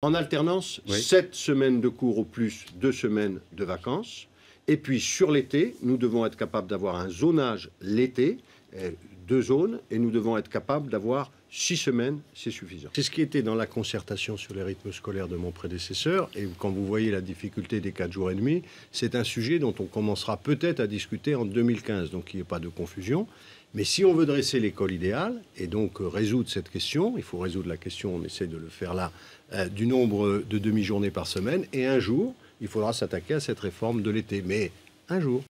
en alternance, 7 semaines de cours au plus, 2 semaines de vacances. Et puis sur l'été, nous devons être capables d'avoir un zonage l'été euh, deux zones et nous devons être capables d'avoir six semaines, c'est suffisant. C'est ce qui était dans la concertation sur les rythmes scolaires de mon prédécesseur. Et quand vous voyez la difficulté des quatre jours et demi, c'est un sujet dont on commencera peut-être à discuter en 2015, donc il n'y a pas de confusion. Mais si on veut dresser l'école idéale et donc euh, résoudre cette question, il faut résoudre la question, on essaie de le faire là, euh, du nombre de demi-journées par semaine. Et un jour, il faudra s'attaquer à cette réforme de l'été. Mais un jour.